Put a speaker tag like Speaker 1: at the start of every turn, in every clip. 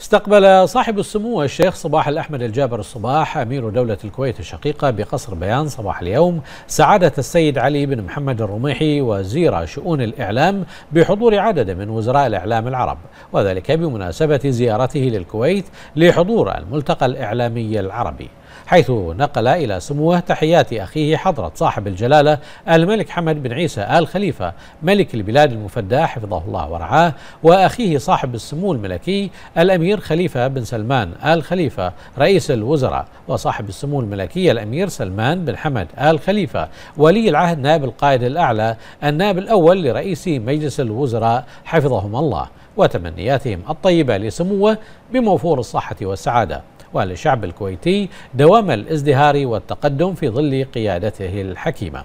Speaker 1: استقبل صاحب السمو الشيخ صباح الأحمد الجابر الصباح أمير دولة الكويت الشقيقة بقصر بيان صباح اليوم سعادة السيد علي بن محمد الرميحي وزير شؤون الإعلام بحضور عدد من وزراء الإعلام العرب وذلك بمناسبة زيارته للكويت لحضور الملتقى الإعلامي العربي حيث نقل إلى سموه تحيات أخيه حضرة صاحب الجلالة الملك حمد بن عيسى آل خليفة ملك البلاد المفدى حفظه الله ورعاه وأخيه صاحب السمو الملكي الأمير الأمير خليفة بن سلمان آل خليفة رئيس الوزراء وصاحب السمو الملكية الأمير سلمان بن حمد آل خليفة ولي العهد نائب القائد الأعلى النائب الأول لرئيس مجلس الوزراء حفظهم الله وتمنياتهم الطيبة لسموه بموفور الصحة والسعادة وللشعب الكويتي دوام الازدهار والتقدم في ظل قيادته الحكيمه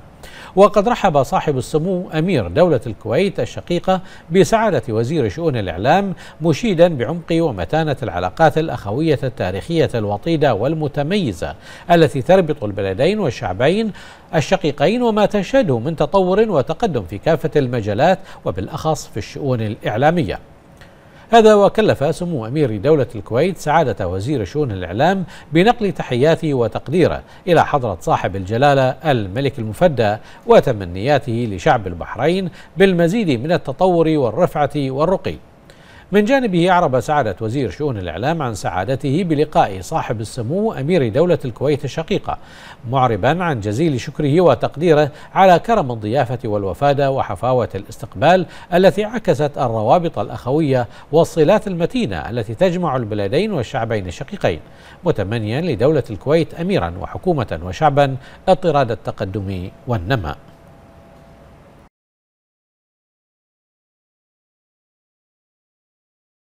Speaker 1: وقد رحب صاحب السمو أمير دولة الكويت الشقيقة بسعادة وزير شؤون الإعلام مشيدا بعمق ومتانة العلاقات الأخوية التاريخية الوطيدة والمتميزة التي تربط البلدين والشعبين الشقيقين وما تشهده من تطور وتقدم في كافة المجالات وبالأخص في الشؤون الإعلامية هذا وكلف سمو أمير دولة الكويت سعادة وزير شؤون الإعلام بنقل تحياته وتقديره إلى حضرة صاحب الجلالة الملك المفدى وتمنياته لشعب البحرين بالمزيد من التطور والرفعة والرقي من جانبه أعرب سعادة وزير شؤون الإعلام عن سعادته بلقاء صاحب السمو أمير دولة الكويت الشقيقة معربا عن جزيل شكره وتقديره على كرم الضيافة والوفادة وحفاوة الاستقبال التي عكست الروابط الأخوية والصلات المتينة التي تجمع البلدين والشعبين الشقيقين متمنيا لدولة الكويت أميرا وحكومة وشعبا اطراد التقدم والنمأ